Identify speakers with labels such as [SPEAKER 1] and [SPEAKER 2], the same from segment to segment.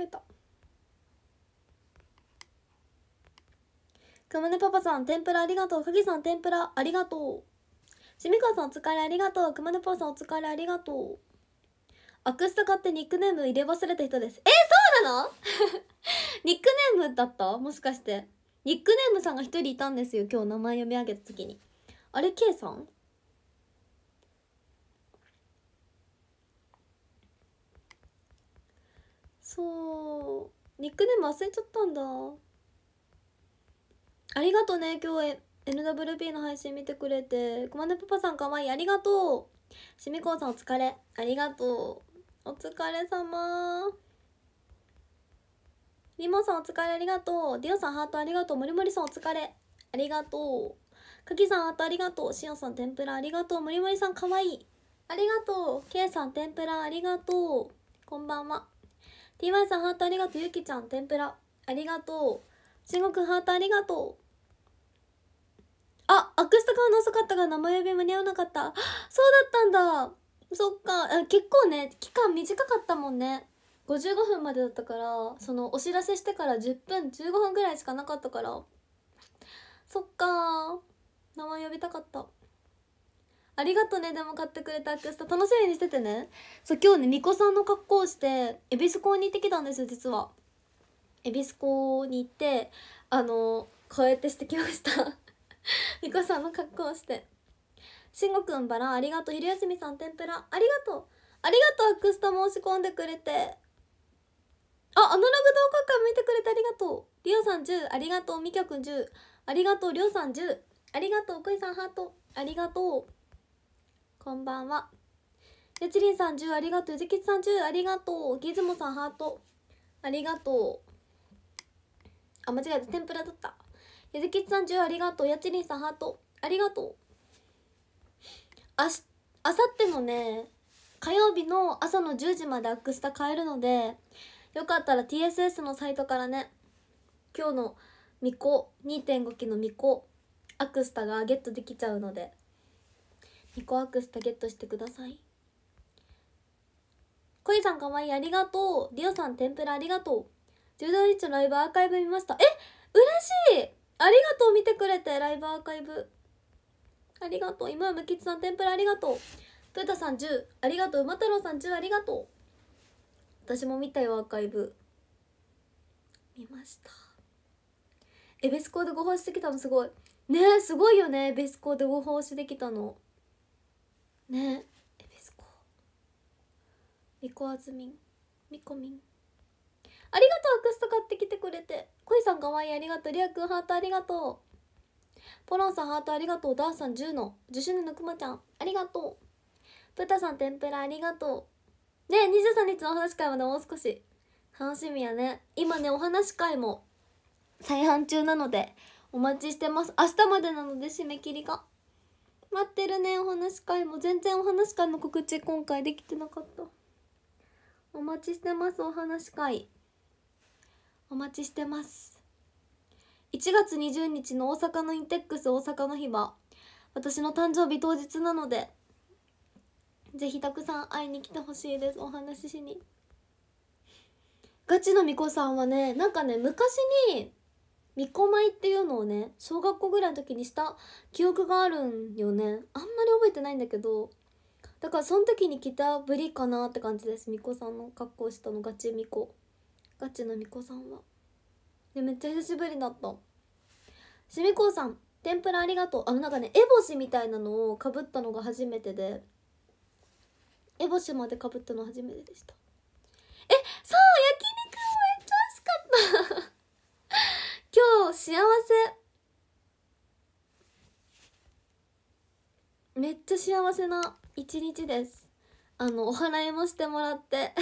[SPEAKER 1] えたくむねパパさん天ぷらありがとうかぎさん天ぷらありがとうしみかさんお疲れありがとうくむねパパさんお疲れありがとうアクスタ買ってニックネーム入れ忘れた人ですえそうなの ニックネームだったもしかしてニックネームさんが一人いたんですよ今日名前読み上げた時にあれ K さんそうニックネーム忘れちゃったんだありがとね今日 NWB の配信見てくれてくまねパパさんかわいいありがとうしみこうさんお疲れありがとうお疲れ様りもさんお疲れありがとうディオさんハートありがとうもりもりさんお疲れありがとうかきさんハートありがとうしおさん天ぷらありがとうもりもりさんかわいいありがとうけいさん天ぷらありがとうこんばんは TY さんハートありがとうゆきちゃん天ぷらありがとうしんごくんハートありがとうあアクスタ買うの遅かったが名前呼び間に合わなかったそうだったんだそっか結構ね期間短かったもんね55分までだったからそのお知らせしてから10分15分ぐらいしかなかったからそっか名前呼びたかったありがとねでも買ってくれたアクスタ楽しみにしててねそう今日ね巫女さんの格好をして恵比寿港に行ってきたんですよ実は恵比寿港に行ってあのこうやってしてきました巫女 さんの格好をしてしんごくんバラありがとう昼休みさん天ぷらありがとうありがとうアクスタ申し込んでくれてあアナログ動画館見てくれてありがとうりおさん10ありがとうみきょくん10ありがとうりょうさん10ありがとうくいさんハートありがとうこんばんはやちりんさん10ありがとうゆずきちさん10ありがとうギズモさんハートありがとうあ間違えた天ぷらだったゆずきちさん10ありがとうやちりんさんハートありがとうあしあさってのね火曜日の朝の10時までアクスタ買えるのでよかったら TSS のサイトからね今日の巫女2.5期の巫女アクスタがゲットできちゃうので2個アクスタゲットしてください恋さんかわいいありがとうリオさん天ぷらありがとう10代リッのライブアーカイブ見ましたえ嬉しいありがとう見てくれてライブアーカイブありがとう今むきつさん天ぷらありがとうプータさん10ありがとう馬太郎さん10ありがとう私も見たよアーカイブ見ましたえベスコーでご奉仕できたのすごいねえすごいよねベスコーでご奉仕できたのねえエびすこミコあズミンミコミンありがとうアクスト買ってきてくれてこいさんかわいいありがとうりあくんハートありがとうポロンさんハートありがとうダーさん10の10周年のくまちゃんありがとうプタさん天ぷらありがとうねえ23日のお話会までもう少し楽しみやね今ねお話会も再販中なのでお待ちしてます明日までなので締め切りが待ってるねお話会も全然お話会の告知今回できてなかったお待ちしてますお話会お待ちしてます1月20日の大阪のインテックス大阪の日は私の誕生日当日なのでぜひたくさん会いに来てほしいですお話ししにガチのみこさんはねなんかね昔に巫女舞っていうのをね小学校ぐらいの時にした記憶があるんよねあんまり覚えてないんだけどだからその時に着たぶりかなって感じです巫女さんの格好したのガチ巫女ガチの巫女さんはでめっちゃ久しぶりだったしみこうさん天ぷらありがとうあのなんかねエボシみたいなのをかぶったのが初めてでエボシまでかぶったの初めてでしたえそう焼肉めっちゃ美味しかった今日幸せめっちゃ幸せな一日ですあのお祓いもしてもらって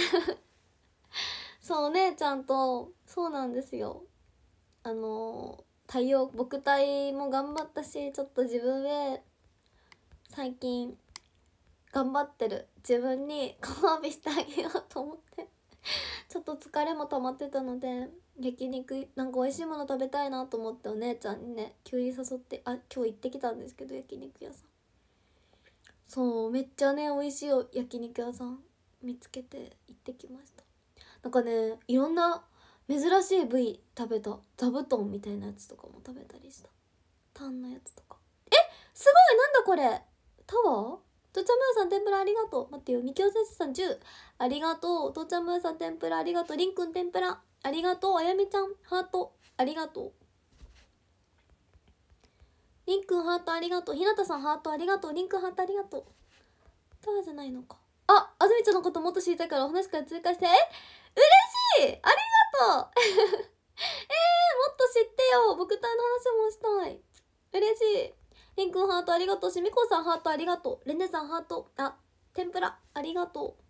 [SPEAKER 1] そうお姉ちゃんとそうなんですよあの太陽木体も頑張ったしちょっと自分へ最近頑張ってる自分にご褒美してあげようと思ってちょっと疲れも溜まってたので焼肉なんか美味しいもの食べたいなと思ってお姉ちゃんにね急に誘ってあ今日行ってきたんですけど焼肉屋さんそうめっちゃね美味しい焼肉屋さん見つけて行ってきましたなんかねいろんな珍しい部位食べた座布団みたいなやつとかも食べたりしたタンのやつとかえすごいなんだこれタワーとちゃむやさん天ぷらありがとう待ってよみきお先生さん10ありがとうとちゃむやさん天ぷらありがとうりんくん天ぷらありがとうあやみちゃんハートありがとうりんくんハートありがとうひなたさんハートありがとうりんくんハートありがとうタワーじゃないのかああずみちゃんのこともっと知りたいからお話から追加してえ嬉しいありがとう えー、もっと知ってよ僕隊の話もしたい嬉しいりんくんハートありがとうしみこさんハートありがとうれねさんハートあ天ぷらありがとう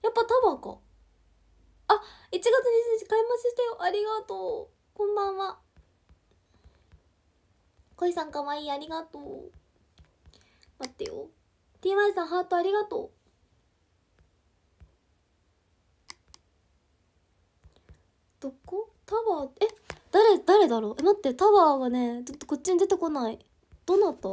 [SPEAKER 1] やっぱタワーかあ1月2日買い増したよありがとうこんばんは恋さんかわいいありがとう待ってよ TY さんハートありがとうどこタワーえ誰誰だろうえ待ってタワーがねちょっとこっちに出てこないどなた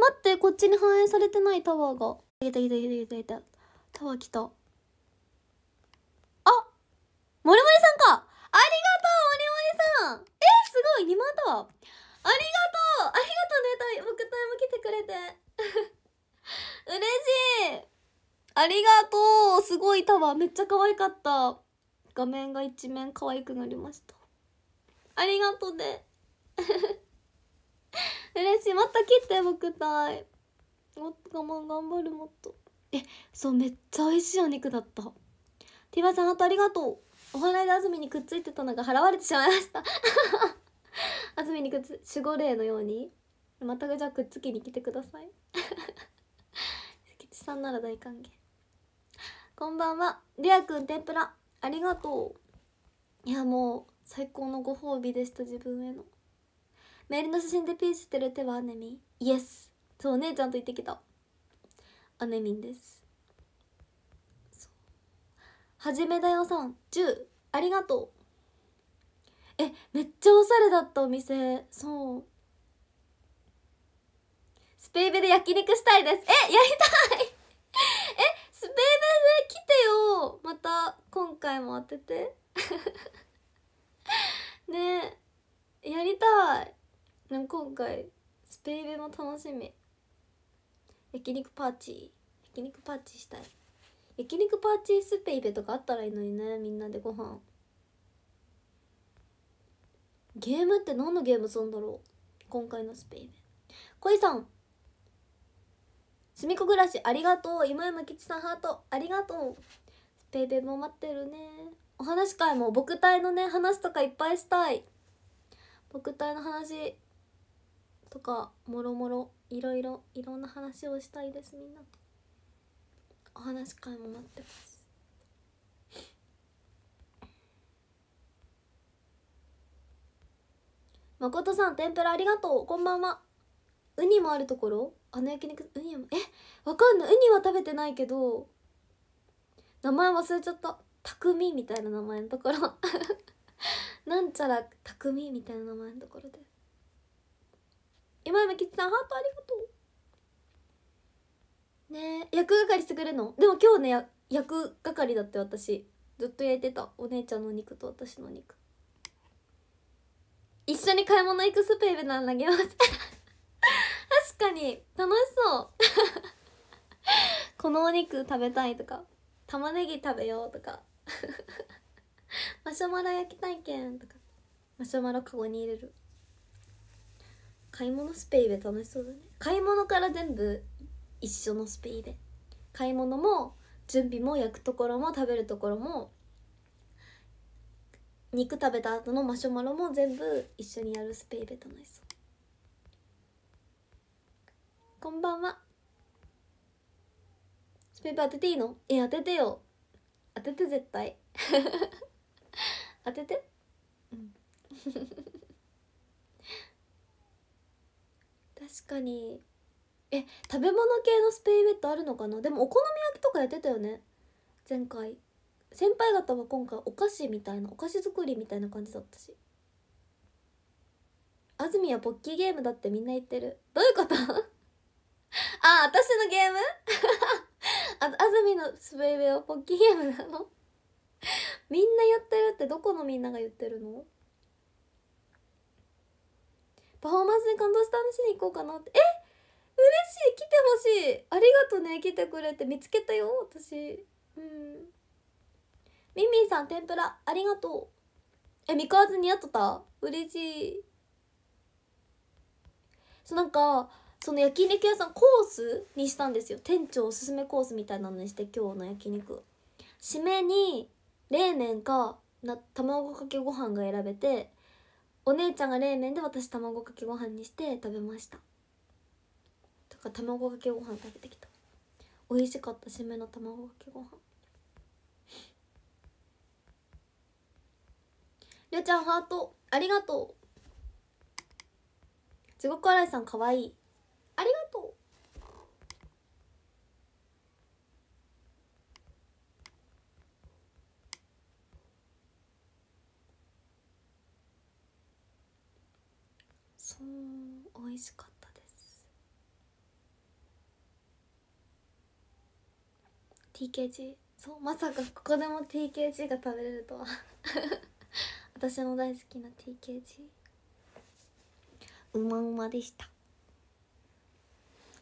[SPEAKER 1] 待ってこっちに反映されてないタワーが来た来た来た来た来たタワー来たあもりもりさんかありがとうもりもりさんえすごい2万タワーありがとうありがとうね僕タイム来てくれて 嬉しいありがとうすごいタワーめっちゃ可愛かった画面が一面可愛くなりましたありがとうね 嬉しいまた切って僕たいもっと我慢頑張るもっとえそうめっちゃ美味しいお肉だったティバさんハーありがとうお祓いで安住にくっついてたのが払われてしまいました 安住にくっつ守護霊のようにまたじゃあくっつきに来てください 吉さんなら大歓迎こんばんはりあくん天ぷらありがとういやもう最高のご褒美でした自分へのメールの写真でピースしてる手はアネミンイエスそうお姉ちゃんと言ってきたアネミンですはじめだよさん10ありがとうえめっちゃおしゃれだったお店そうスペイベで焼肉したいですえやりたいえスペイベで来てよまた今回も当てて ねえやりたいでも今回スペイベも楽しみ焼肉パーチ焼肉パーチしたい焼肉パーチスペイベとかあったらいいのにねみんなでご飯ゲームって何のゲームするんだろう今回のスペイベ恋さんすみこ暮らしありがとう今山吉さんハートありがとうスペイベも待ってるねお話会も僕隊のね話とかいっぱいしたい僕隊の話とかもろもろいろいろいろんな話をしたいですみんなとお話会も待ってます誠さん天ぷらありがとうこんばんはウニもあるところあの焼肉ウニもえわかんないウニは食べてないけど名前忘れちゃった匠みたいな名前のところ なんちゃら匠みたいな名前のところです今山吉さんハートありがとうねえ役係してくれるのでも今日ね役係だって私ずっと焼いてたお姉ちゃんの肉と私の肉一緒に買い物行くスペーベな投げます確かに楽しそう このお肉食べたいとか玉ねぎ食べようとか マシュマロ焼き体験とかマシュマロカゴに入れる買い物スペイベ楽しそうだね買い物から全部一緒のスペイベ買い物も準備も焼くところも食べるところも肉食べた後のマシュマロも全部一緒にやるスペイベ楽しそうこんばんはスペイベ当てていいのえ当ててよ当てて絶対 当ててうん確かにえ食べ物系のスペインベッドあるのかなでもお好み焼きとかやってたよね前回先輩方は今回お菓子みたいなお菓子作りみたいな感じだったし安住はポッキーゲームだってみんな言ってるどういうこと あ私のゲーム あ安住のスペイベはポッキーゲームなの みんなやってるってどこのみんなが言ってるのパフォーマンスに感動した話に行こうかなってえ嬉しい来てほしいありがとね来てくれて見つけたよ私うんミミさん天ぷらありがとうえミカわズ似合っとった嬉しいそうなんかその焼肉屋さんコースにしたんですよ店長おすすめコースみたいなのにして今日の焼肉締めに冷麺かな卵かけご飯が選べてお姉ちゃんが冷麺で私卵かけご飯にして食べましたとか卵かけご飯食べてきた美味しかった締めの卵かけご飯りょうちゃんハートありがとう地獄新井さんかわいいありがとう美味しかったです TKG そうまさかここでも TKG が食べれるとは 私の大好きな TKG うまうまでした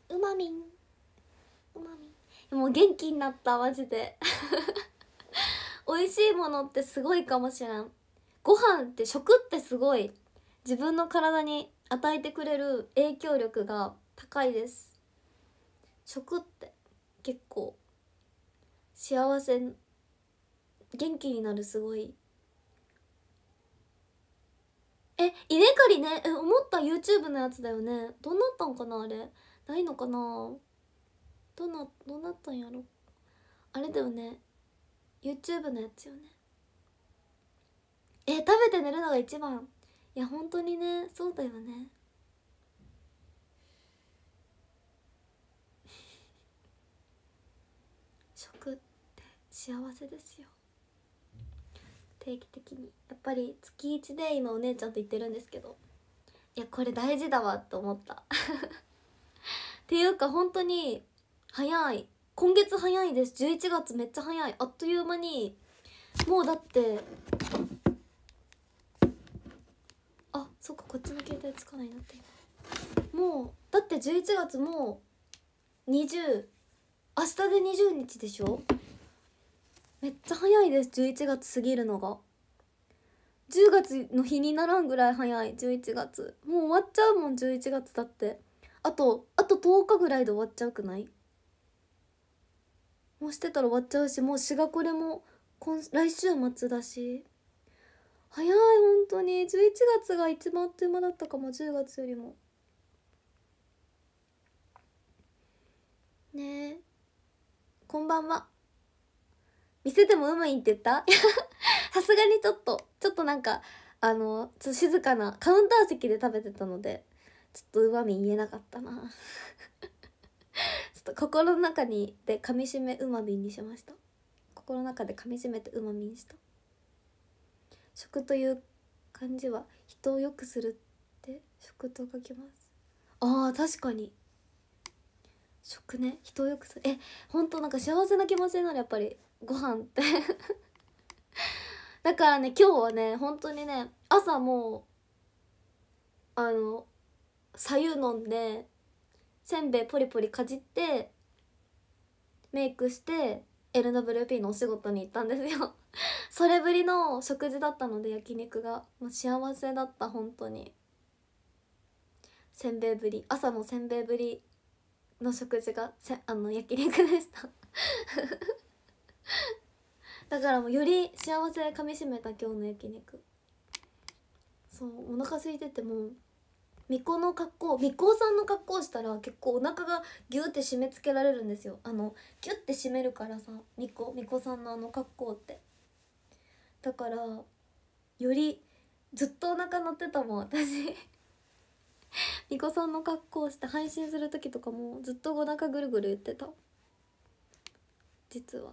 [SPEAKER 1] うまみんうまみんもう元気になったマジで 美味しいものってすごいかもしれんご飯って食ってすごい自分の体に与えてくれる影響力が高いです食って結構幸せ元気になるすごいえ稲刈りねえ思った YouTube のやつだよねどうなったんかなあれないのかなどうなどうなったんやろあれだよね YouTube のやつよねえ食べて寝るのが一番いや本当にねそうだよね 食って幸せですよ定期的にやっぱり月1で今お姉ちゃんと言ってるんですけどいやこれ大事だわと思った っていうか本当に早い今月早いです11月めっちゃ早いあっという間にもうだってそっかこっちの携帯つかないなってもうだって11月もう20明日で20日でしょめっちゃ早いです11月過ぎるのが10月の日にならんぐらい早い11月もう終わっちゃうもん11月だってあとあと10日ぐらいで終わっちゃうくないもうしてたら終わっちゃうしもう詩がこれも今来週末だし早い本当に11月が一番あっという間だったかも10月よりもねえこんばんは店でもうまいって言った さすがにちょっとちょっとなんかあのちょっと静かなカウンター席で食べてたのでちょっとうまみ言えなかったな ちょっと心の中にで噛みしめうまみにしました心の中で噛みしめてうまみにした食という漢字は人を良くするって食と書きますああ確かに食ね人を良くするえ本当なんか幸せな気持ちになるやっぱりご飯ってだからね今日はね本当にね朝もうあの左右飲んでせんべいポリポリかじってメイクして LWP のお仕事に行ったんですよ それぶりの食事だったので焼肉がもう幸せだった本当にせんべいぶり朝のせんべいぶりの食事がせあの焼肉でした だからもうより幸せかみしめた今日の焼肉そうお腹空いてても巫女の格好巫女さんの格好したら結構お腹がギュって締め付けられるんですよあのギュって締めるからさ巫女巫女さんのあの格好ってだからよりずっとお腹鳴ってたもん私 みこさんの格好して配信する時とかもずっとお腹ぐるぐる言ってた実は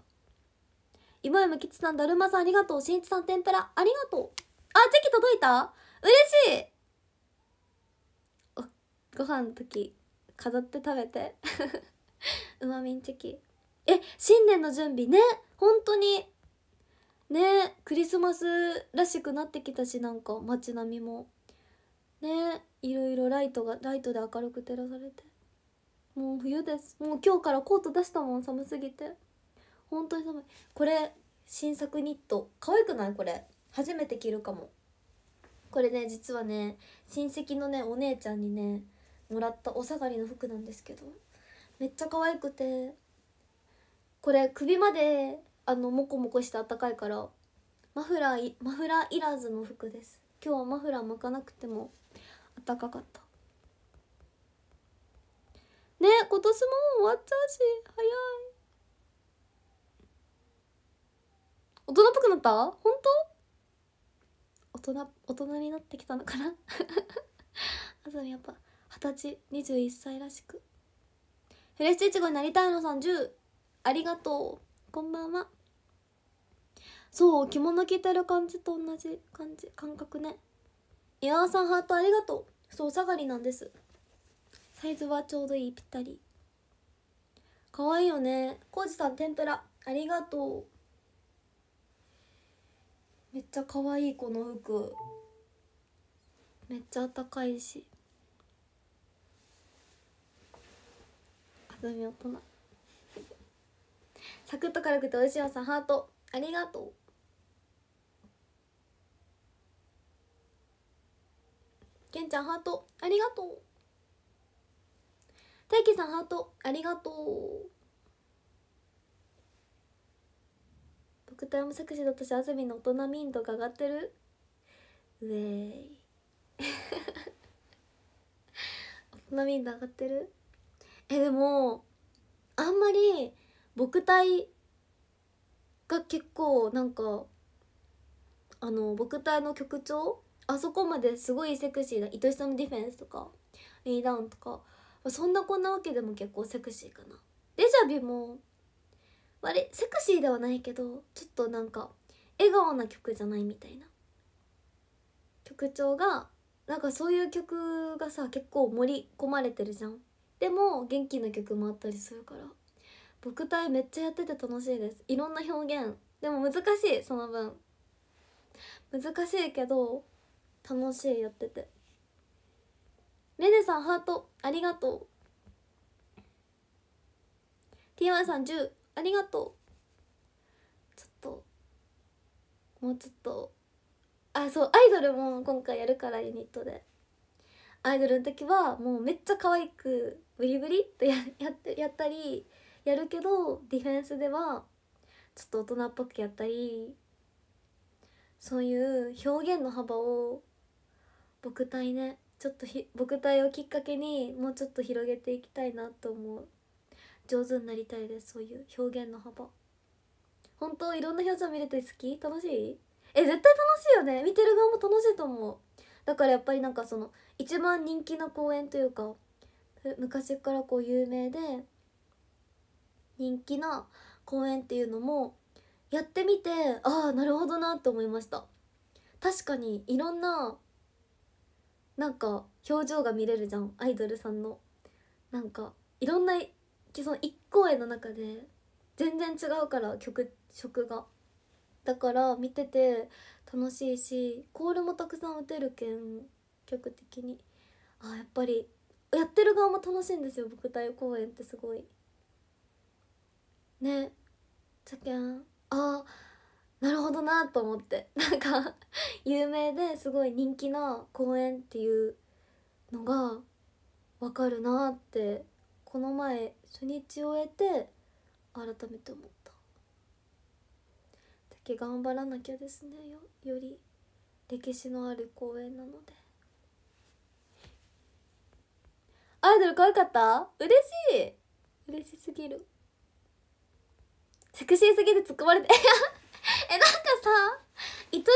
[SPEAKER 1] 今山吉さんだるまさんありがとうしんいちさん天ぷらありがとうあチェキ届いた嬉しいご飯の時飾って食べて うまみんチェキえ新年の準備ね本当にねクリスマスらしくなってきたしなんか街並みもねいろいろライトがライトで明るく照らされてもう冬ですもう今日からコート出したもん寒すぎて本当に寒いこれ新作ニット可愛くないこれ初めて着るかもこれね実はね親戚のねお姉ちゃんにねもらったお下がりの服なんですけどめっちゃ可愛くてこれ首まであのモコモコしてあったかいからマフラーマフラーいらずの服です今日はマフラー巻かなくてもあったかかったね今年も終わっちゃうし早い大人っぽくなった本当大人大人になってきたのかな あずみやっぱ二十歳21歳らしくフレッシュイチゴになりたいのさん10ありがとうこんばんはそう着物着てる感じと同じ感じ感覚ねいやさんハートありがとうそう下がりなんですサイズはちょうどいいぴったり可愛いよねコージさん天ぷらありがとうめっちゃ可愛いこの服めっちゃあったかいしあ見み大人サクッと軽くておいしいよさハートありがとうけんちゃんハートありがとう大輝さんハートありがとう僕タイム作詞だとしあずみの大人ミントが上がってるウェイ 大人ミント上がってるえでもあんまり僕隊が結構なんかあの僕隊の曲調あそこまですごいセクシーな愛しさのディフェンスとか A ダウンとかそんなこんなわけでも結構セクシーかなデジャビも割セクシーではないけどちょっとなんか笑顔な曲じゃないみたいな曲調がなんかそういう曲がさ結構盛り込まれてるじゃんでも元気な曲もあったりするから僕隊めっちゃやってて楽しいですいろんな表現でも難しいその分難しいけど楽しいやっててレネさんハートありがとう TY さん10ありがとうちょっともうちょっとあそうアイドルも今回やるからユニットでアイドルの時はもうめっちゃ可愛くブリブリってや ってやったりやるけどディフェンスではちょっと大人っぽくやったりそういう表現の幅を僕体ねちょっとひ牧隊をきっかけにもうちょっと広げていきたいなと思う上手になりたいですそういう表現の幅本当いろんな表情見れて好き楽しいえ絶対楽しいよね見てる側も楽しいと思うだからやっぱりなんかその一番人気な公演というか昔からこう有名で人気な公演っていうのもやってみてああなるほどなって思いました確かにいろんななんか表情が見れるじゃんアイドルさんのなんかいろんな既存1公演の中で全然違うから曲色がだから見てて楽しいしコールもたくさん打てるけん曲的にあやっぱりやってる側も楽しいんですよ僕台公演ってすごいねじゃけんああなるほどなと思って なんか有名ですごい人気な公演っていうのが分かるなってこの前初日終えて改めて思っただけ頑張らなきゃですねよより歴史のある公演なのでアイドル可愛かった嬉しい嬉しすぎるセクシーすぎて突っ込まれて えなんかさ愛しさ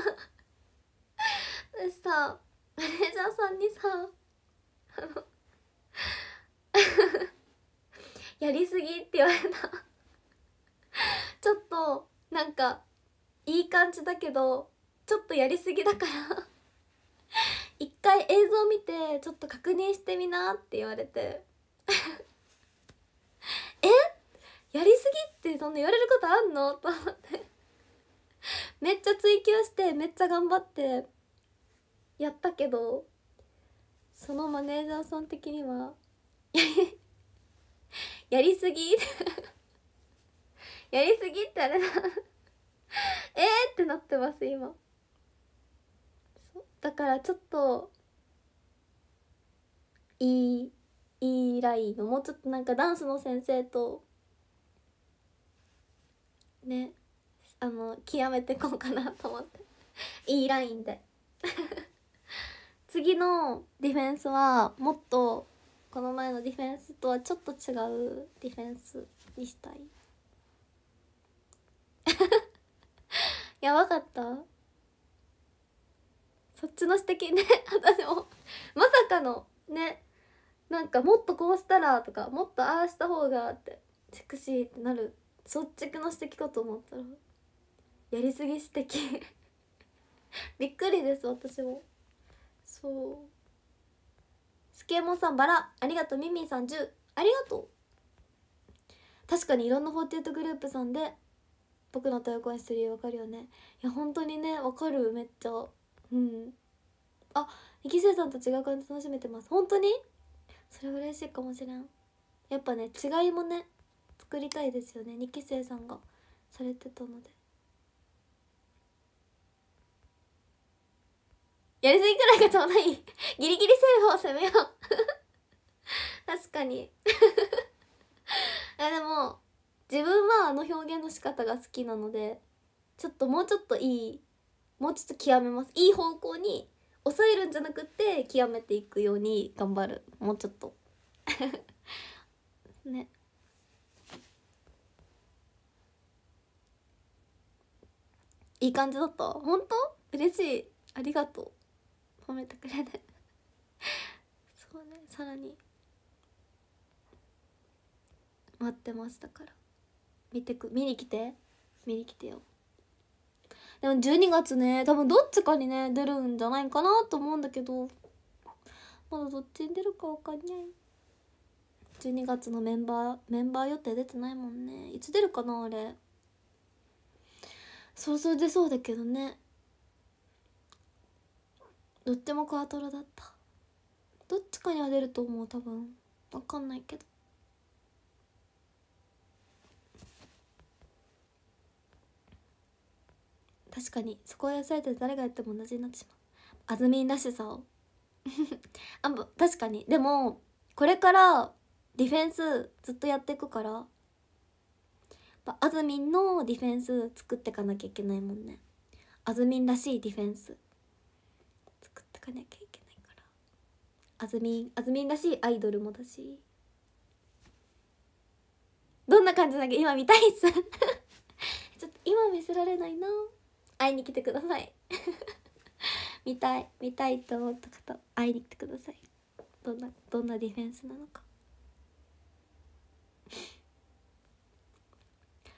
[SPEAKER 1] のディフェンスさ私さマネージャーさんにさあのやりすぎって言われたちょっとなんかいい感じだけどちょっとやりすぎだから一回映像見てちょっと確認してみなって言われてえやりすぎってそんな言われることあんのと思ってめっちゃ追求してめっちゃ頑張ってやったけどそのマネージャーさん的には やりすぎ やりすぎってあれだ えーってなってます今だからちょっといいいいラインのもうちょっとなんかダンスの先生とねあの極めてこうかなと思って いいラインで 次のディフェンスはもっとこの前のディフェンスとはちょっと違うディフェンスにしたい やばかったそっちの指摘ね私もまさかのねなんかもっとこうしたらとかもっとああした方がってセクシーってなる率直な指摘かと思ったらやりすぎ指摘 びっくりです私もそうスケモンさんバラありがとうミミさん10ありがとう確かにいろんな48グループさんで僕の対抗演出理由わかるよねいや本当にねわかるめっちゃうんあ生瀬さんと違う感じ楽しめてます本当にそれ嬉しいかもしれんやっぱね違いもね作りたいですよね2期生さんがされてたのでやりすぎくらいがちょうどいいギリギリセーフを攻めよう 確かに えでも自分はあの表現の仕方が好きなのでちょっともうちょっといいもうちょっと極めますいい方向に抑えるんじゃなくて極めていくように頑張るもうちょっと ねいい感じだった本当嬉しいありがとう褒めてくれて そうねさらに待ってましたから見てく見に来て見に来てよでも12月ね多分どっちかにね出るんじゃないかなと思うんだけどまだどっちに出るか分かんない12月のメンバーメンバー予定出てないもんねいつ出るかなあれ想像出そうだけどねどっちもクワトロだったどっちかには出ると思う多分分かんないけど確かにそこを寄せて誰がやっても同じになってしまうあずみらしさを あ確かにでもこれからディフェンスずっとやっていくからぱあずみんのディフェンス作ってかなきゃいけないもんねあずみんらしいディフェンス作ってかなきゃいけないからあずみんあずみんらしいアイドルもだしどんな感じなんけ今見たいっす ちょっと今見せられないな会いに来てください 見たい見たいと思った方会いに来てくださいどんなどんなディフェンスなのか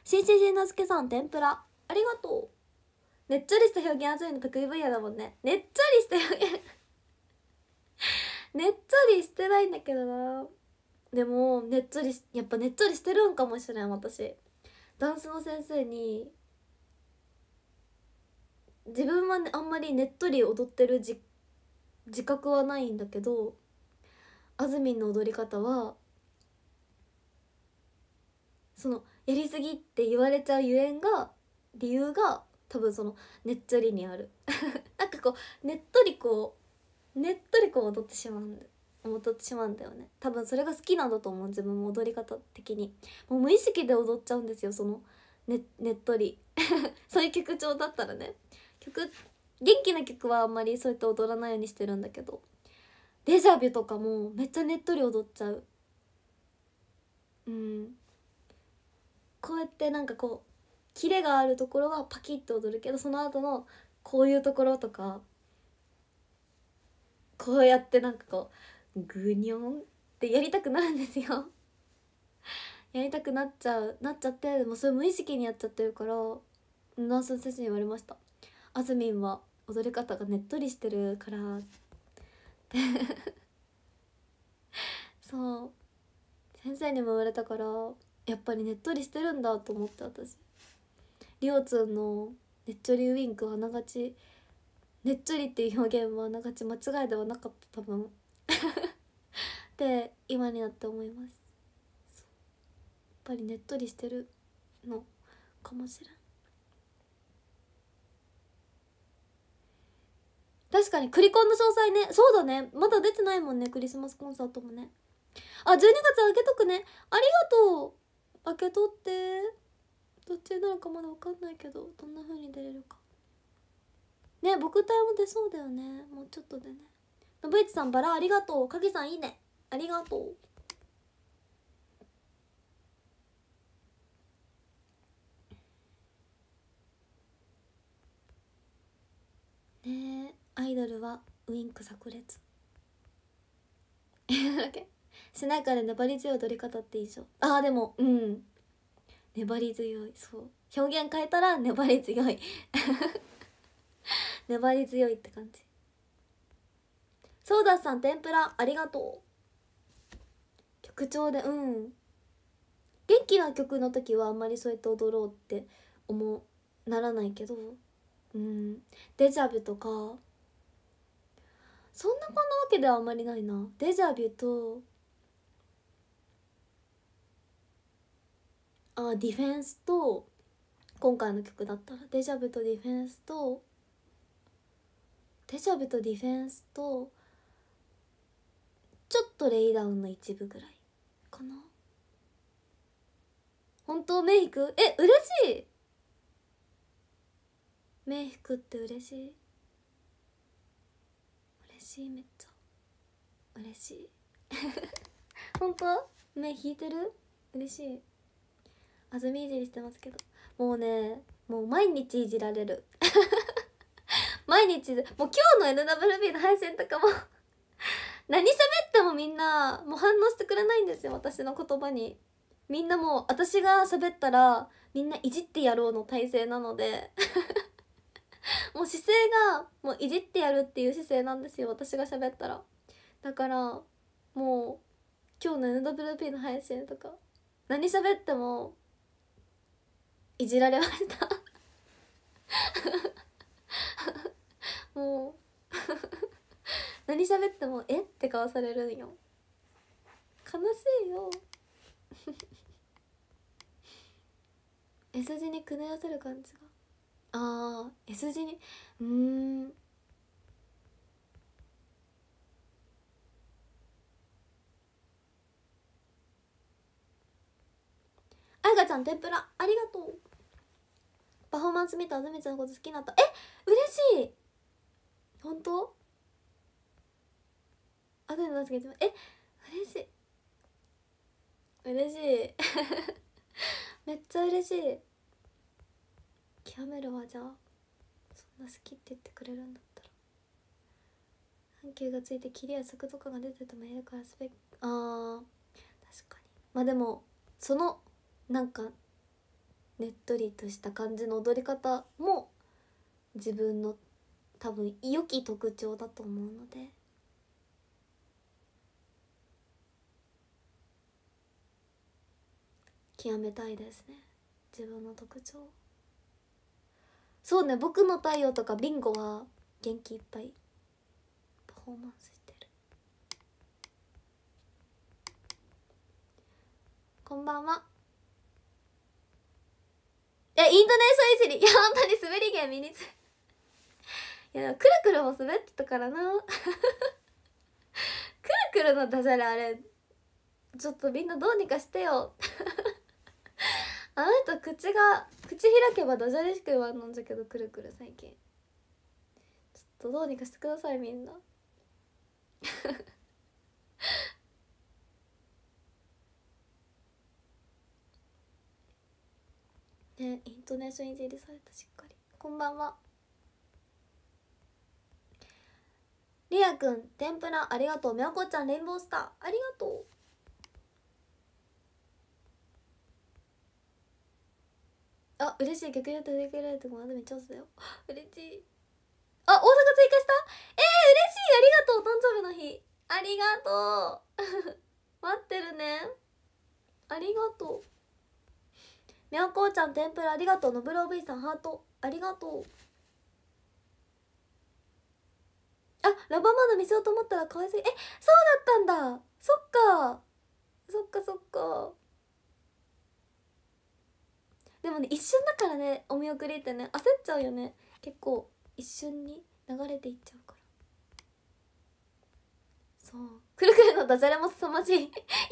[SPEAKER 1] しんししんのすけさん天ぷらありがとうねっちょりした表現集めの得意分野だもんねねっちょりした表現 ねっちょりしてないんだけどなでもねっちょりやっぱねっちょりしてるんかもしれん私ダンスの先生に自分は、ね、あんまりねっとり踊ってるじ自覚はないんだけどあずみんの踊り方はその「やりすぎって言われちゃうゆえんが理由が多分そのねっちょりにある なんかこうねっとりこうねっとりこう踊ってしまうんだ踊ってしまうんだよね多分それが好きなんだと思う自分も踊り方的にもう無意識で踊っちゃうんですよそのねねっとり そういう曲調だったらね曲元気な曲はあんまりそうやって踊らないようにしてるんだけどデジャビュとかもめっちゃねっとり踊っちゃううんこうやってなんかこうキレがあるところはパキッと踊るけどその後のこういうところとかこうやってなんかこうグニョンってやりたくなるんですよ やりたくなっちゃうなっちゃってでもそれ無意識にやっちゃってるからナースの先生に言われました「あずみんは踊り方がねっとりしてるから」って そう先生にも言われたからやっぱりねっとりしてるんだと思って私りょうつんのねっちょりウィンクはあながちねっちょりっていう表現はあながち間違いではなかった多分 で今になって思いますやっぱりねっとりしてるのかもしれん確かにクリコンの詳細ねそうだねまだ出てないもんねクリスマスコンサートもねあ12月あげとくねありがとう開けとってどっちになるかまだ分かんないけどどんな風に出れるかねえ僕隊も出そうだよねもうちょっとでねのぶいちさんバラありがとうかぎさんいいねありがとうねえアイドルはウインク炸裂え だけしないから粘り強い踊り方っていいでしょあでもうん粘り強いそう表現変えたら粘り強い 粘り強いって感じソーダさん天ぷらありがとう曲調でうん元気な曲の時はあんまりそうやって踊ろうって思うならないけどうんデジャブとかそんなこんなわけではあんまりないなデジャブとあディフェンスと今回の曲だったらデジャブとディフェンスとデジャブとディフェンスとちょっとレイダウンの一部ぐらいかな本当メイクえ嬉しいメイクって嬉しい嬉しいめっちゃ嬉しい 本当目引いてる嬉しいずみいじりしてますけどもうねもう毎日いじられる 毎日もう今日の NWB の配信とかも 何喋ってもみんなもう反応してくれないんですよ私の言葉にみんなもう私が喋ったらみんないじってやろうの体制なので もう姿勢がもういじってやるっていう姿勢なんですよ私が喋ったらだからもう今日の NWP の配信とか何喋ってもいじられましたもう何喋っても「えっ?」て顔されるんよ悲しいよ S 字にくねらせる感じがあー S 字にうんあやかちゃん天ぷらありがとうパフォーマンス見てあずみちゃんのこと好きになったえ嬉しい本当あずみの助けてえ嬉しい嬉しい めっちゃ嬉しい極めるわじゃあそんな好きって言ってくれるんだったら半球がついて切りや速とかが出ててもええからペックあー確かにまあでもそのなんかねっとりとした感じの踊り方も自分の多分良き特徴だと思うので。極めたいですね自分の特徴そうね「僕の太陽」とか「ビンゴ」は元気いっぱいパフォーマンスしてるこんばんはいや、インドネーションいじり。い や、本当に滑り芸身につ。いや、くるくるも滑ってたからな。くるくるのダジャレあれ、ちょっとみんなどうにかしてよ。あの人口が、口開けばダジャレしか言わんのんじゃけど、くるくる最近。ちょっとどうにかしてください、みんな。ねイントネーションいじりされたしっかりこんばんはりやくん天ぷらありがとうみやこちゃんレインボースターありがとうあ嬉しい逆にやってくれるとこまだめっちゃだよ 嬉しいあ大阪追加したえー、嬉しいありがとう誕生日の日ありがとう 待ってるねありがとうやんこうちゃん天ぷらありがとうのぶろう V さんハートありがとうあラバーマンの見せようと思ったらかわいすぎえそうだったんだそっかそっかそっかでもね一瞬だからねお見送りってね焦っちゃうよね結構一瞬に流れていっちゃうからそうくるくるのダジャレも凄まじいいや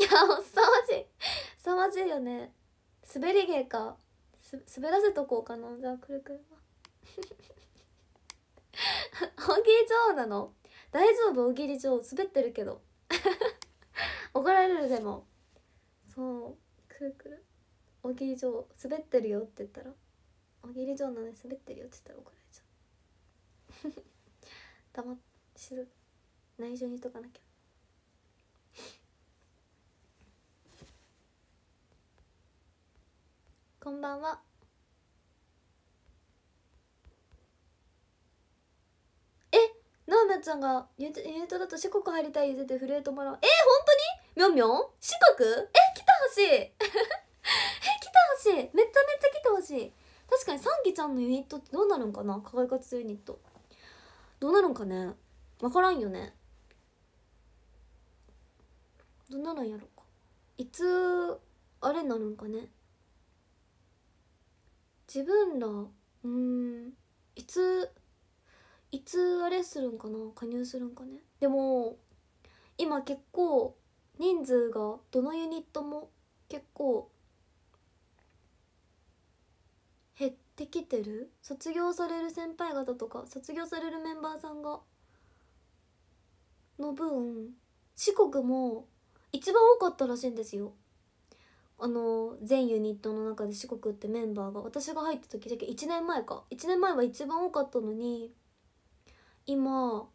[SPEAKER 1] 凄まじい凄まじいよね滑り芸か滑らせとこうかなじゃあくるくるは 大喜利女王なの大丈夫大喜利女王滑ってるけど 怒られるでもそうくるくる大喜利女王滑ってるよって言ったら大喜利女王なのに滑ってるよって言ったら怒られちゃう 黙って内緒にしとかなきゃこんばんはえなおみちゃんがユニットだと四国入りたい言ってて震えてもらう。え本当にみょんみょん四国え来てほしい え来てほしいめちゃめちゃ来てほしい確かにサンギちゃんのユニットってどうなるんかな輝かつユニットどうなるんかね分からんよねどんなのやろうかいつあれなるんかね自分らうんいついつあれするんかな加入するんかねでも今結構人数がどのユニットも結構減ってきてる卒業される先輩方とか卒業されるメンバーさんがの分四国も一番多かったらしいんですよあの全ユニットの中で四国ってメンバーが私が入った時だけ1年前か1年前は一番多かったのに今も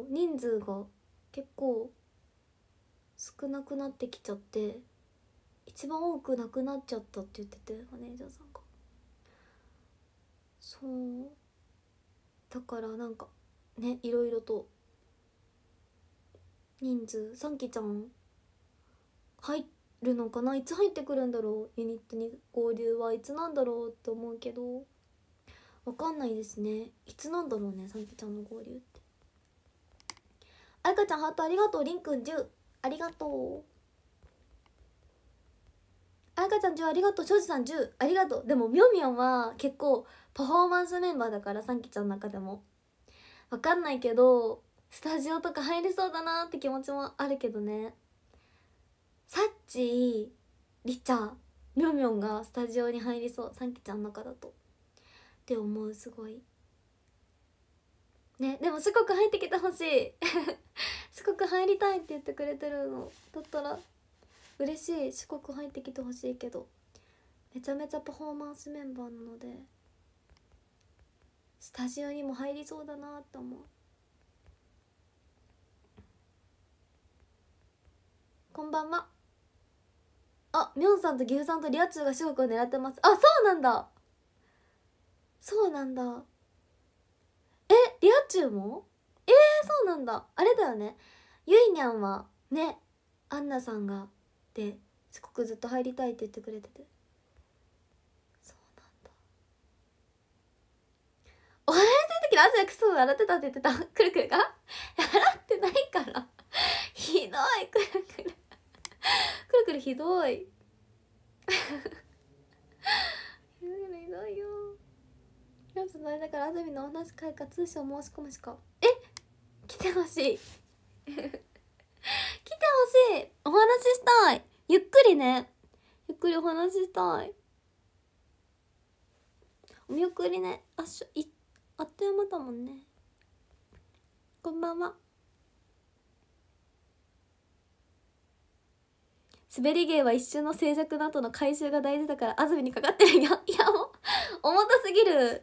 [SPEAKER 1] う人数が結構少なくなってきちゃって一番多くなくなっちゃったって言っててマネージャーさんがそうだからなんかねいろいろと人数さんきちゃん入ってるのかないつ入ってくるんだろうユニットに合流はいつなんだろうって思うけどわかんないですねいつなんだろうねサンキちゃんの合流ってあいかちゃんハートありがとうりんくん10ありがとうあやかちゃん10ありがとう庄司さん10ありがとうでもみょみょんは結構パフォーマンスメンバーだからサンキちゃんの中でもわかんないけどスタジオとか入れそうだなって気持ちもあるけどねサッチーリチャミョンミョンがスタジオに入りそうサンキちゃんの中だとって思うすごいねでもすごく入ってきてほしい すごく入りたいって言ってくれてるのだったら嬉しい四国入ってきてほしいけどめちゃめちゃパフォーマンスメンバーなのでスタジオにも入りそうだなって思うこんばんはあみょんさんと岐阜さんとリアチュウが四国を狙ってますあそうなんだそうなんだえリアチュウもえー、そうなんだあれだよねゆいにゃんはねアンナさんがですごくずっと入りたいって言ってくれててそうなんだお笑いする時の汗がクソ笑ってたって言ってたくるくるが笑ってないからひどいくるくるくるくるひどいひどいひどいよその間から安住のお話会か通称申し込むしかえ来てほしい 来てほしいお話ししたいゆっくりねゆっくりお話ししたいお見送りねあっしょいあっという間だもんねこんばんは滑り芸は一瞬の静寂の後の回収が大事だから安住にかかってるよ いやもう重たすぎる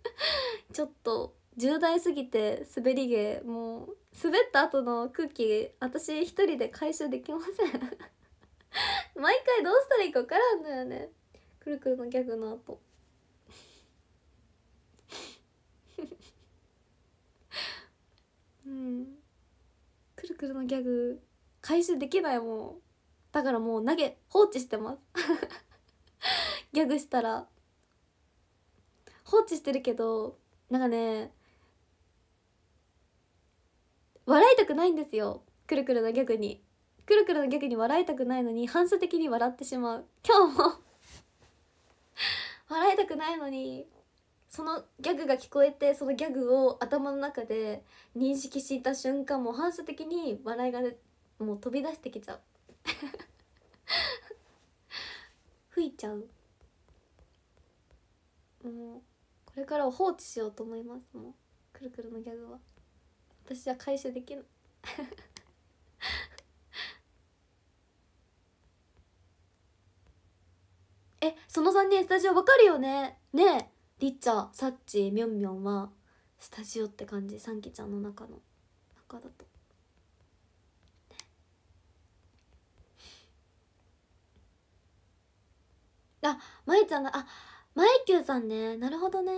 [SPEAKER 1] ちょっと重大すぎて滑り芸もう滑った後の空気私一人で回収できません 毎回どうしたらいいか分からんのよねくるくるのギャグの後うんくるくるのギャグ回収できないもだからもう投げ放置してます ギャグしたら放置してるけどなんかね笑いたくないんですよくるくるのギャグにくるくるのギャグに笑いたくないのに反射的に笑ってしまう今日も 笑いたくないのにそのギャグが聞こえてそのギャグを頭の中で認識していた瞬間も反射的に笑いがもう飛び出してきちゃう 吹いちゃうもうこれから放置しようと思いますもうくるくるのギャグは私じゃ回収できない えその3人スタジオわかるよねねえりっちゃーサッチミョンミョンはスタジオって感じサンキちゃんの中の中だとあまいちゃんがあまイきゅうさんねなるほどね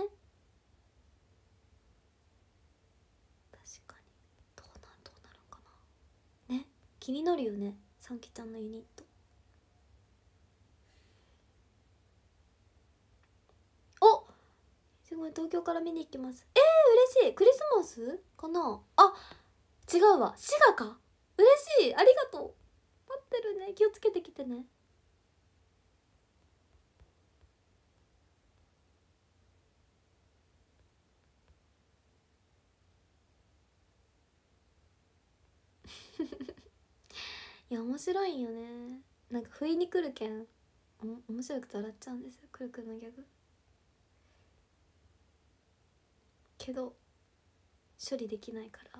[SPEAKER 1] 確かにどうなどうなるんかなね気になるよねさんきちゃんのユニットおすごい東京から見に行きますえー、嬉しいクリスマスかなあ違うわ滋賀か嬉しいありがとう待ってるね気をつけてきてねいや面白いよねなんか不意に来るけん面白くて笑っちゃうんですよくるくるのギャグけど処理できないから ちょ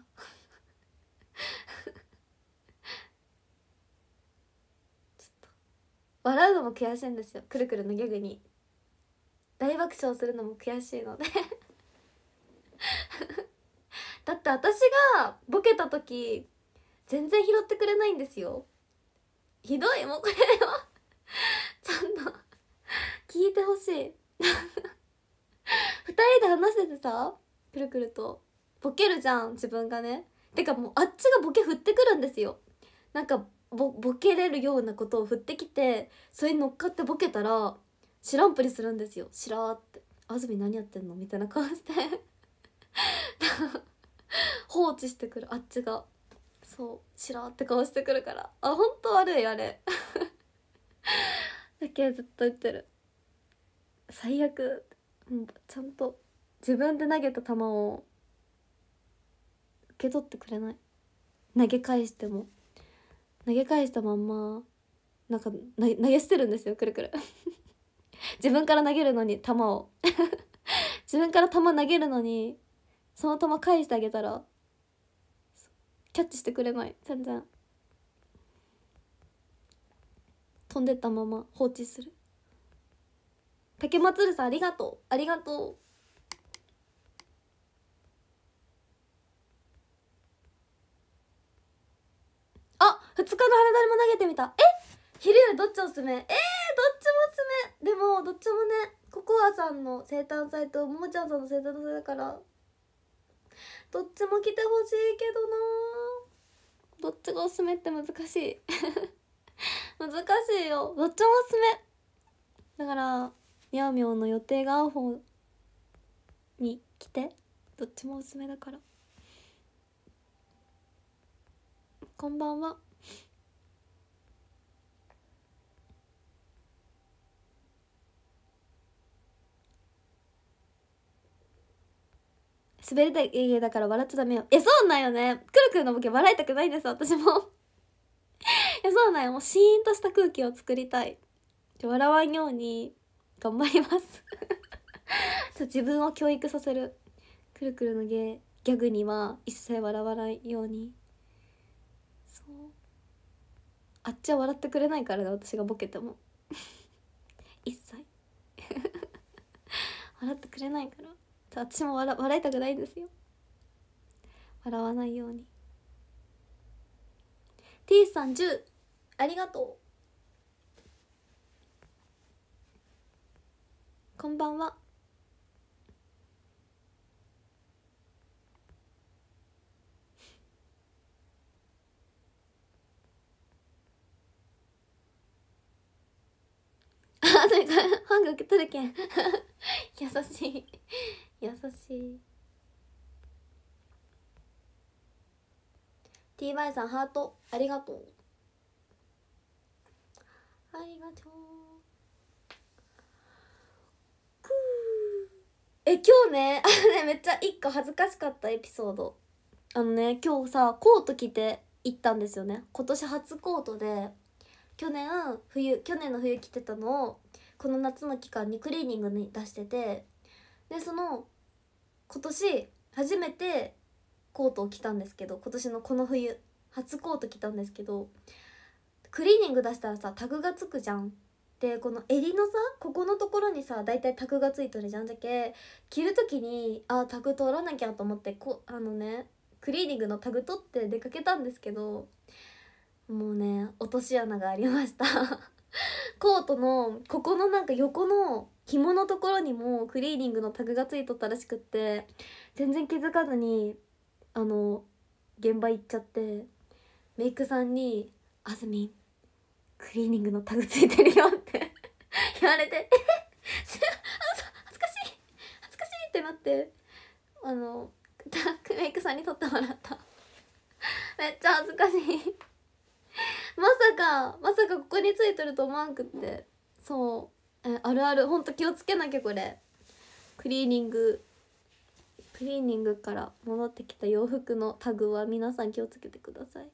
[SPEAKER 1] っと笑うのも悔しいんですよくるくるのギャグに大爆笑するのも悔しいので だって私がボケた時全然拾ってくれないんですよひどいもうこれは ちゃんと聞いてほしい2人で話しててさくるくるとボケるじゃん自分がねてかもうあっちがボケ振ってくるんですよなんかボボケれるようなことを振ってきてそれに乗っかってボケたら知らんぷりするんですよしらーって「あずみ何やってんの?」みたいな顔して放置してくるあっちがそうチラって顔してくるからあ本当悪いあれ だけずっと言ってる最悪ちゃんと自分で投げた球を受け取ってくれない投げ返しても投げ返したまんまなんか投げ捨てるんですよくるくる 自分から投げるのに球を 自分から球投げるのにその球返してあげたらキャッチしてくれない全然飛んでったまま放置する竹まつるさんありがとうありがとうあ二日の花だれも投げてみたえ昼夜どっちおすすめえー、どっちもおすすめでもどっちもねココアさんの生誕祭とももちゃんさんの生誕祭だからどっちも来てほしいけどなーどっちがおすすめって難しい 難しいよどっちもおすすめだからみやみょんの予定が合う方に来てどっちもおすすめだからこんばんは滑りたい芸だから笑っちゃダメよえそうなんよねくるくるのボケ笑いたくないんです私もいやそうなんよもうシーンとした空気を作りたい笑わんように頑張りますちょ 自分を教育させるくるくるの芸ギャグには一切笑わないようにそうあっちは笑ってくれないからね私がボケても 一切 笑ってくれないから私も笑笑いたくないんですよ笑わないように T さん10ありがとうこんばんはそれかファンが受け取るけん 優しい優しい TY さんハートありがとうありがとうくえ今日ね あねめっちゃ一個恥ずかしかったエピソードあのね今日さコート着て行ったんですよね今年初コートで去年冬去年の冬着てたのをこの夏の期間にクリーニングに出しててでその今年初めてコートを着たんですけど今年のこの冬初コート着たんですけどクリーニング出したらさタグがつくじゃん。でこの襟のさここのところにさ大体タグがついとるじゃんじゃけ着る時にあタグ取らなきゃと思ってこあのねクリーニングのタグ取って出かけたんですけどもうね落とし穴がありました コートのここのなんか横の紐のところにもクリーニングのタグがついとったらしくって全然気づかずにあの現場行っちゃってメイクさんに「あずみクリーニングのタグついてるよ」って 言われて「え恥ずかしい恥ずかしい」ってなってあのメイクさんに撮ってもらっためっちゃ恥ずかしいさかまさかここについてると思わんくってそうえあるあるほんと気をつけなきゃこれクリーニングクリーニングから戻ってきた洋服のタグは皆さん気をつけてください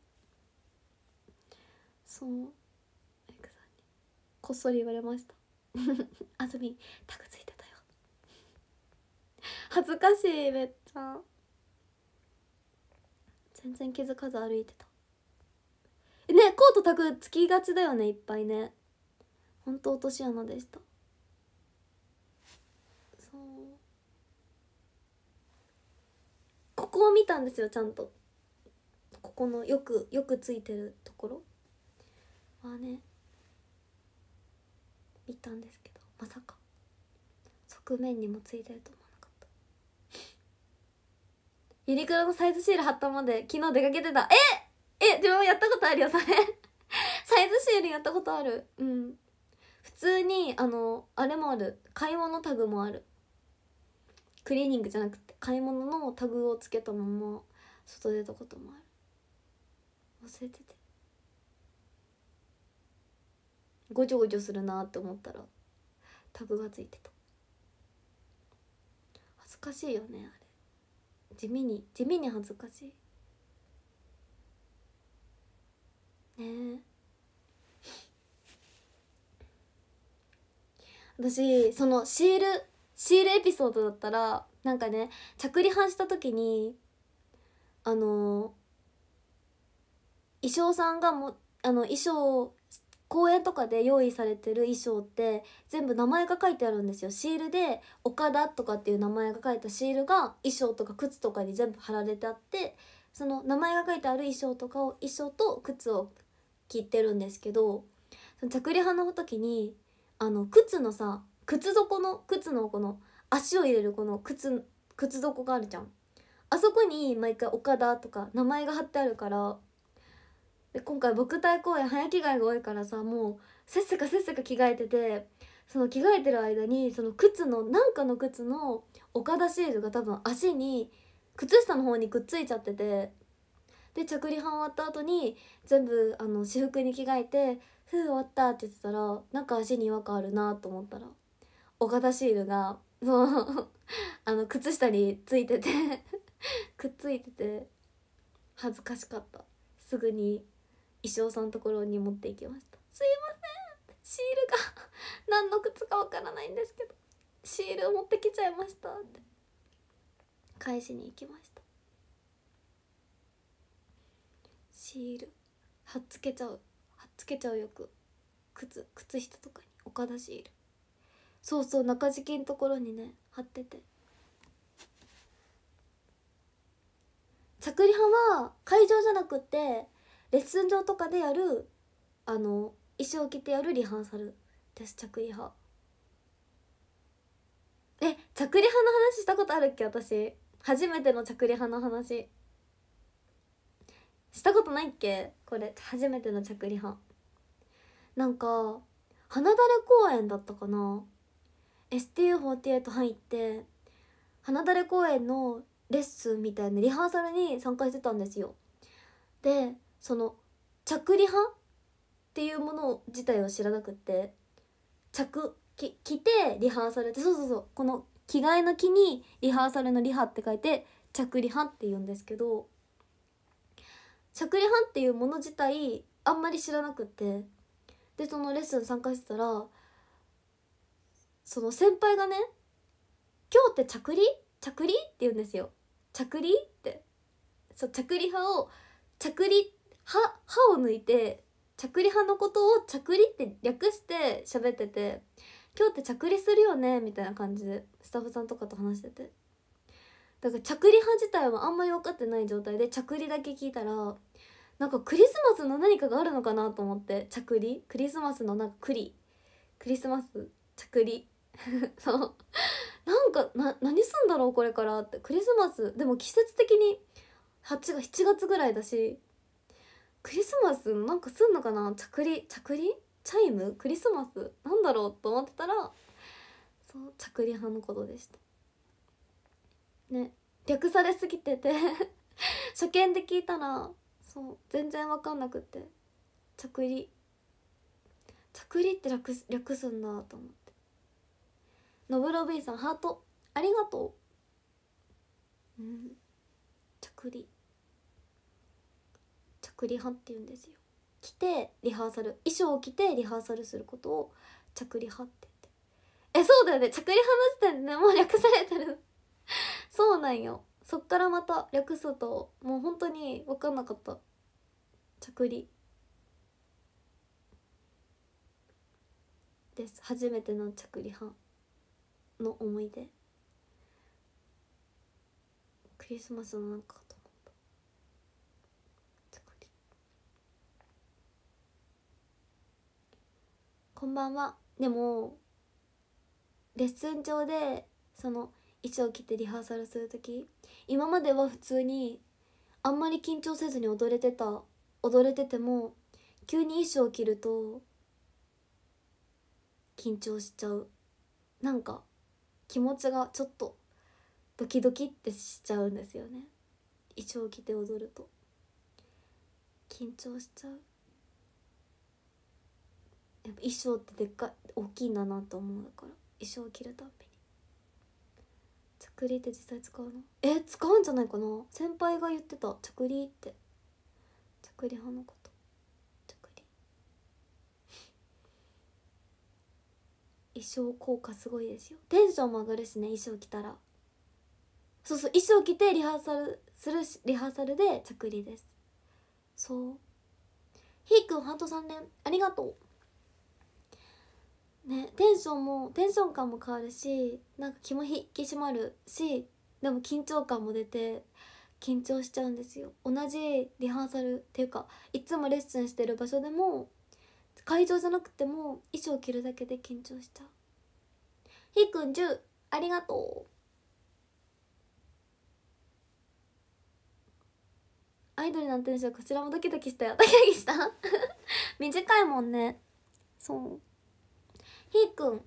[SPEAKER 1] そうエクさんにこっそり言われました あずみタグついてたよ恥ずかしいめっちゃ全然気づかず歩いてたねコートたくつきがちだよねいっぱいねほんと落とし穴でしたそうここを見たんですよちゃんとここのよくよくついてるところはね見たんですけどまさか側面にもついてると思わなかったユニクロのサイズシール貼ったまで昨日出かけてたえっえ自分もやったことあるよそれ サイズシールやったことあるうん普通にあのあれもある買い物タグもあるクリーニングじゃなくて買い物のタグをつけたまま外出たこともある忘れててごちょごちょするなって思ったらタグがついてた恥ずかしいよねあれ地味に地味に恥ずかしいね私そのシールシールエピソードだったらなんかね着離反した時にあの衣装さんがもあの衣装公演とかで用意されてる衣装って全部名前が書いてあるんですよシールで「岡田」とかっていう名前が書いたシールが衣装とか靴とかに全部貼られてあってその名前が書いてある衣装とかを衣装と靴を切ってるんですけどチャ派の時にあの靴のさ靴底の靴のこの足を入れるこの靴靴底があるじゃんあそこに毎回「岡田」とか名前が貼ってあるからで今回僕対公演早着替えが多いからさもうせっせかせっせか着替えててその着替えてる間にその靴のなんかの靴の岡田シールが多分足に靴下の方にくっついちゃっててで着離班終わった後に全部あの私服に着替えて「ふう終わった」って言ってたらなんか足に違和感あるなと思ったら岡田シールがもう あの靴下についてて くっついてて恥ずかしかったすぐに衣装さんのところに持っていきました「すいませんシールが 何の靴かわからないんですけどシールを持ってきちゃいました」って返しに行きましたシール貼っつけちゃう貼っつけちゃうよく靴靴下とかに岡田シールそうそう中敷きのところにね貼ってて着ャ派は会場じゃなくてレッスン場とかでやるあの衣装着てやるリハーサルです着衣派え着衣派の話したことあるっけ私初めての着衣派の話したことないっけこれ初めての着離班なんか花だれ公園だったかな STU48 入って花だれ公園のレッスンみたいなリハーサルに参加してたんですよでその着離班っていうもの自体を知らなくって着き着てリハーサルってそうそうそうこの着替えの着にリハーサルのリハって書いて着離班って言うんですけどしゃくりはんっていうもの自体あんまり知らなくってでそのレッスン参加してたらその先輩がね「今日って着り着り?」って言うんですよ「着り?」ってそう着り派を着り派派を抜いて着り派のことを着りって略して喋ってて「今日って着りするよね」みたいな感じでスタッフさんとかと話してて。だから着離派自体はあんまり分かってない状態で着離だけ聞いたらなんかクリスマスの何かがあるのかなと思って着離クリスマスのなんか栗クリスマス着離 そうなんかな何すんだろうこれからってクリスマスでも季節的に8月7月ぐらいだしクリスマスなんかすんのかな着離着離チャイムクリスマスなんだろうと思ってたらそう着離派のことでしたね略されすぎてて 初見で聞いたらそう全然分かんなくて「着離」「着離」って略略すんだと思ってのぶろびーさんハートありがとううん着離着離派って言うんですよ着てリハーサル衣装を着てリハーサルすることを着離派って言ってえそうだよね着離派の時点でねもう略されてるそうなんよそっからまた略すともう本当に分かんなかった着離です初めての着離班の思い出クリスマスのなんかと思った着離こんばんはでもレッスン上でその「衣装着てリハーサルする時今までは普通にあんまり緊張せずに踊れてた踊れてても急に衣装を着ると緊張しちゃうなんか気持ちがちょっとドキドキってしちゃうんですよね衣装を着て踊ると緊張しちゃうやっぱ衣装ってでっかい大きいんだなと思うから衣装を着るたびに着って実際使うのえ使うんじゃないかな先輩が言ってた着離って着離派のこと着離衣装効果すごいですよテンションも上がるしね衣装着たらそうそう衣装着てリハーサルするしリハーサルで着離ですそうひーくんハート3連ありがとうねテンションもテンション感も変わるしなんか気も引き締まるしでも緊張感も出て緊張しちゃうんですよ同じリハーサルっていうかいつもレッスンしてる場所でも会場じゃなくても衣装着るだけで緊張しちゃうひーくん10ありがとうアイドルなんてでしょこちらもドキドキしたよドキドキした 短いもんねそうひーくん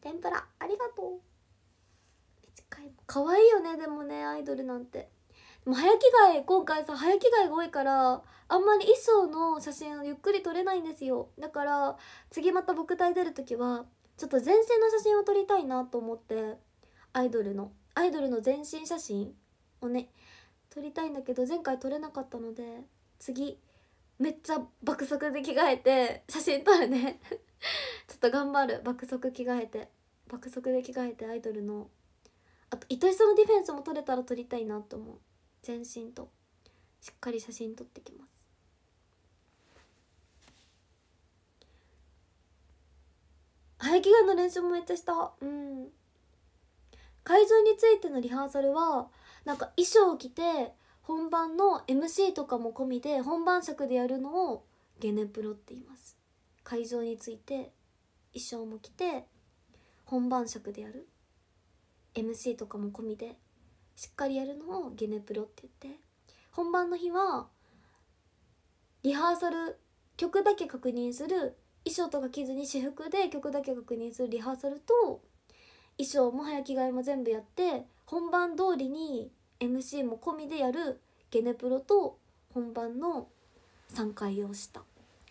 [SPEAKER 1] 天ぷらありがとう短い可愛いよねでもねアイドルなんてでも早着替え今回さ早着替えが多いからあんまり衣装の写真をゆっくり撮れないんですよだから次また僕体出る時はちょっと全身の写真を撮りたいなと思ってアイドルのアイドルの全身写真をね撮りたいんだけど前回撮れなかったので次めっちゃ爆速で着替えて写真撮るね ちょっと頑張る爆速着替えて爆速で着替えてアイドルのあと糸井さんのディフェンスも撮れたら撮りたいなと思う全身としっかり写真撮ってきます早着替えの練習もめっちゃしたうん会場についてのリハーサルはなんか衣装を着て本番の MC とかも込みで本番尺でやるのをゲネプロって言います会場について衣装も着て本番尺でやる MC とかも込みでしっかりやるのをゲネプロって言って本番の日はリハーサル曲だけ確認する衣装とか着ずに私服で曲だけ確認するリハーサルと衣装も早着替えも全部やって本番通りに MC も込みでやるゲネプロと本番の3回をした。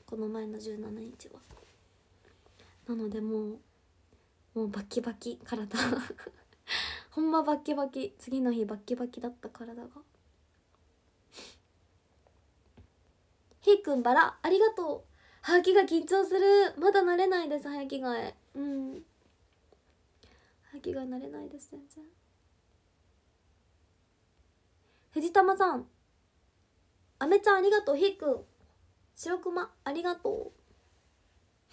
[SPEAKER 1] この前の17日はなのでもうもうバキバキ体 ほんまバキバキ次の日バキバキだった体がひーくんバラありがとうはがきが緊張するまだ慣れないですはやき替えうんやきがえ慣れないです全然藤玉さんあめちゃんありがとうひーくん白熊ありがとう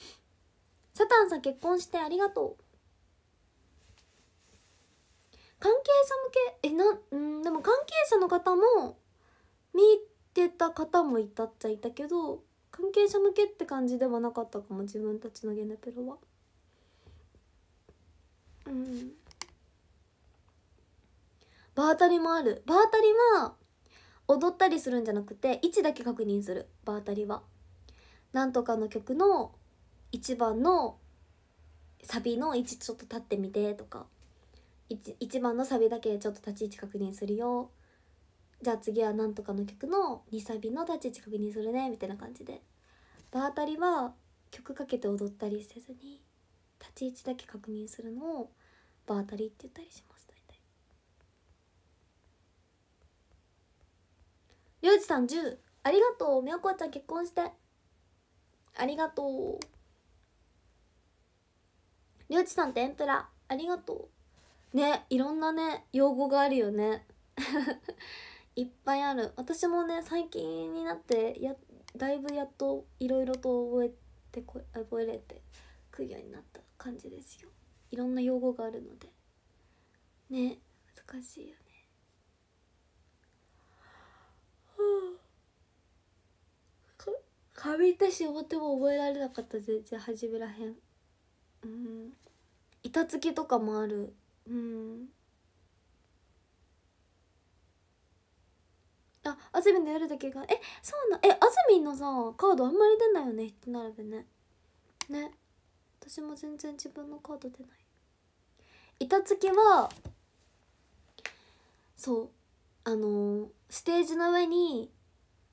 [SPEAKER 1] サタンさん結婚してありがとう関係者向けえなうんでも関係者の方も見てた方もいたっちゃいたけど関係者向けって感じではなかったかも自分たちのゲネプロはうん場当たりもある場当たりは踊ったりするんじゃなくて位置だけ確認する場当たりは。なんとかの曲の1番のサビの位置ちょっと立ってみてとか 1, 1番のサビだけちょっと立ち位置確認するよじゃあ次はなんとかの曲の2サビの立ち位置確認するねみたいな感じで場当たりは曲かけて踊ったりせずに立ち位置だけ確認するのを場当たりって言ったりします大体りょうじさん10ありがとうみやこちゃん結婚してありがとうりょうちさん天ぷらありがとうねいろんなね用語があるよね いっぱいある私もね最近になってやだいぶやっといろいろと覚えてこ覚えれてくるようになった感じですよいろんな用語があるのでね難しいよねはあ壁ったしても覚えられなかった全然始めらへんうん板付きとかもあるうんああみんのやるだけがえそうなえあみんのさカードあんまり出ないよねってなるべねね私も全然自分のカード出ない板付きはそうあのー、ステージの上に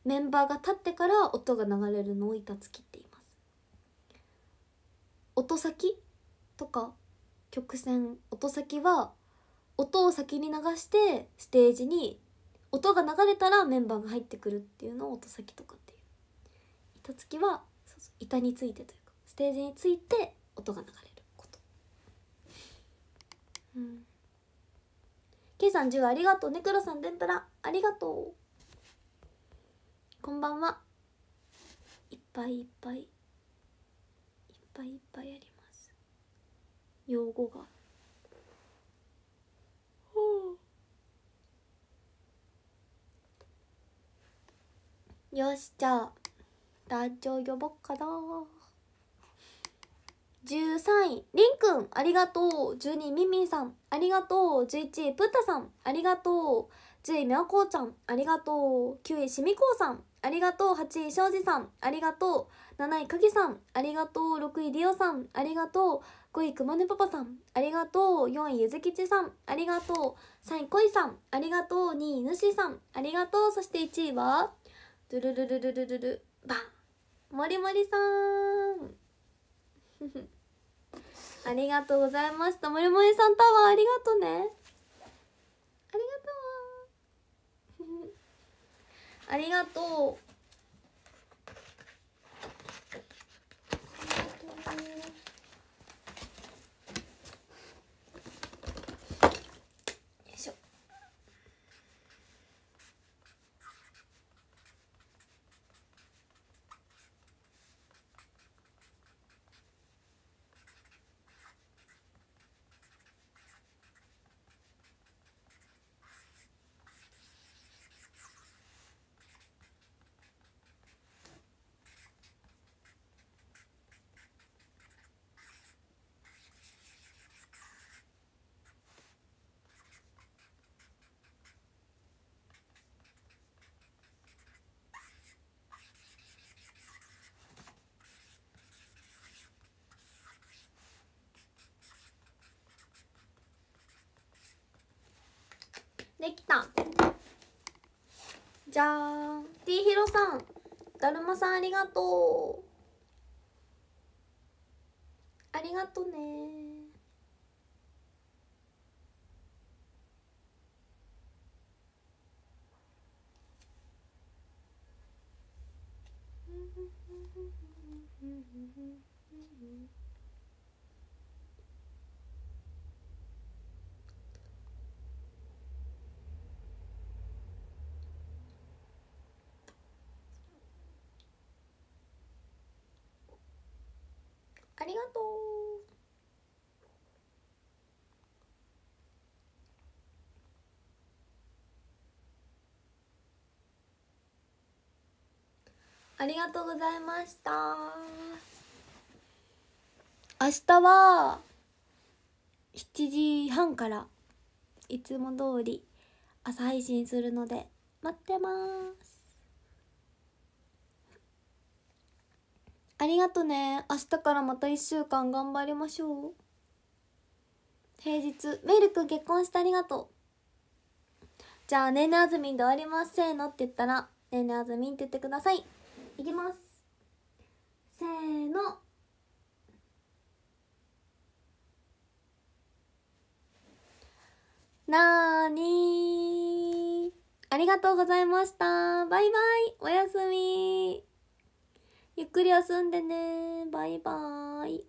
[SPEAKER 1] メンバーが立ってから音が流れるのを板付きって言います音先とか曲線音先は音を先に流してステージに音が流れたらメンバーが入ってくるっていうのを音先とかっていう板付きは板についてというかステージについて音が流れることうん K さん10ありがとうねくろさん天ぷらありがとうこんばんはいっぱいいっぱいいっぱいいっぱいあります用語がほうよしじゃあ団長呼ぼっかな13位りんくんありがとう12位みみんさんありがとう11位プッタさんありがとう10位みわこうちゃんありがとう9位しみこうさんありがとう8位庄司さんありがとう7位鍵さんありがとう6位ディオさんありがとう5位くまねパパさんありがとう4位ゆずきちさんありがとう3位こいさんありがとう2位ぬしさんありがとうそして1位はドゥルルルルルルルバンもりもりさん ありがとうございましたもりもりさんタワーありがとうねありがとうありがとう。ありがとうできたじゃーん T ひろさんだるまさんありがとうありがとうねうありがとうありがとうございました明日は七時半からいつも通り朝配信するので待ってますありがとね明日からまた1週間頑張りましょう平日メルク結婚してありがとうじゃあ「ねんねあずみん」で終わりますせーのって言ったら「ねんねあずみん」って言ってくださいいきますせーのなーにーありがとうございました。バイバイ。おやすみ。ゆっくり休んでね。バイバーイ。